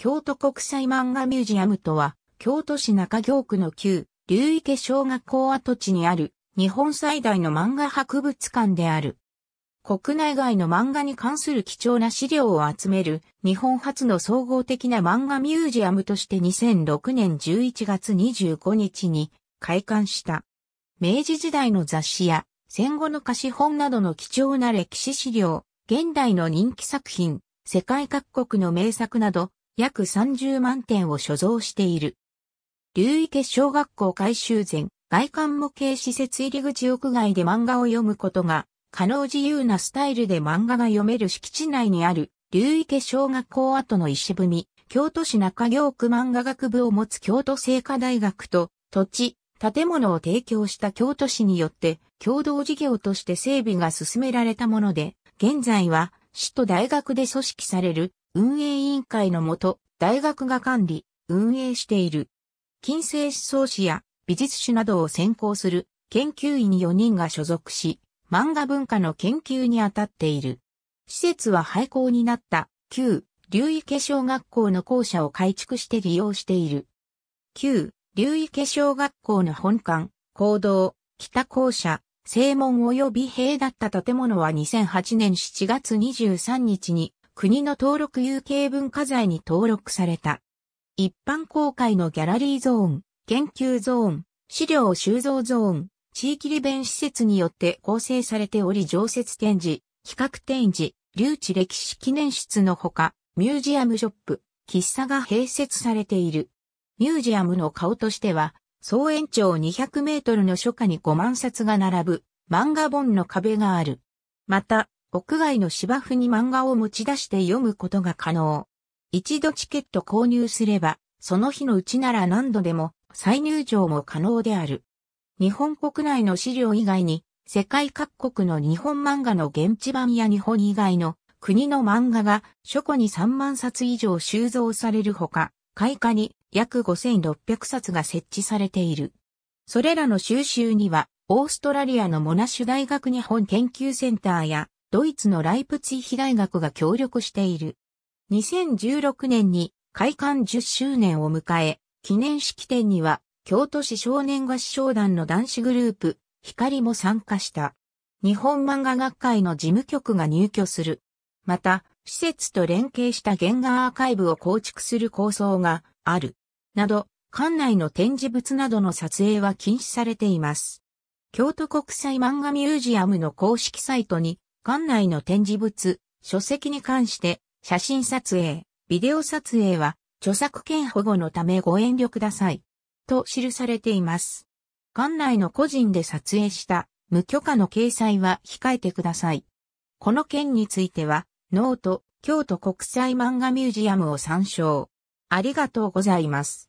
京都国際漫画ミュージアムとは、京都市中京区の旧、流池小学校跡地にある、日本最大の漫画博物館である。国内外の漫画に関する貴重な資料を集める、日本初の総合的な漫画ミュージアムとして2006年11月25日に開館した。明治時代の雑誌や戦後の貸本などの貴重な歴史資料、現代の人気作品、世界各国の名作など、約30万点を所蔵している。流池小学校改修前、外観模型施設入り口屋外で漫画を読むことが、可能自由なスタイルで漫画が読める敷地内にある、流池小学校跡の石踏み、京都市中京区漫画学部を持つ京都聖火大学と、土地、建物を提供した京都市によって、共同事業として整備が進められたもので、現在は、市と大学で組織される運営委員会のもと、大学が管理、運営している。近世思想史や美術史などを専攻する研究員4人が所属し、漫画文化の研究に当たっている。施設は廃校になった旧竜池小学校の校舎を改築して利用している。旧竜池小学校の本館、講堂、北校舎、正門及び塀だった建物は2008年7月23日に国の登録有形文化財に登録された。一般公開のギャラリーゾーン、研究ゾーン、資料収蔵ゾーン、地域利便施設によって構成されており常設展示、企画展示、留置歴史記念室のほか、ミュージアムショップ、喫茶が併設されている。ミュージアムの顔としては、総延長200メートルの初夏に5万冊が並ぶ漫画本の壁がある。また、屋外の芝生に漫画を持ち出して読むことが可能。一度チケット購入すれば、その日のうちなら何度でも再入場も可能である。日本国内の資料以外に、世界各国の日本漫画の現地版や日本以外の国の漫画が書庫に3万冊以上収蔵されるほか、開花に約5600冊が設置されている。それらの収集には、オーストラリアのモナシュ大学日本研究センターや、ドイツのライプツィヒ大学が協力している。2016年に開館10周年を迎え、記念式典には京都市少年合唱団の男子グループ、光も参加した。日本漫画学会の事務局が入居する。また、施設と連携した原画アーカイブを構築する構想がある。など、館内の展示物などの撮影は禁止されています。京都国際漫画ミュージアムの公式サイトに館内の展示物、書籍に関して、写真撮影、ビデオ撮影は、著作権保護のためご遠慮ください。と記されています。館内の個人で撮影した無許可の掲載は控えてください。この件については、ノート、京都国際漫画ミュージアムを参照。ありがとうございます。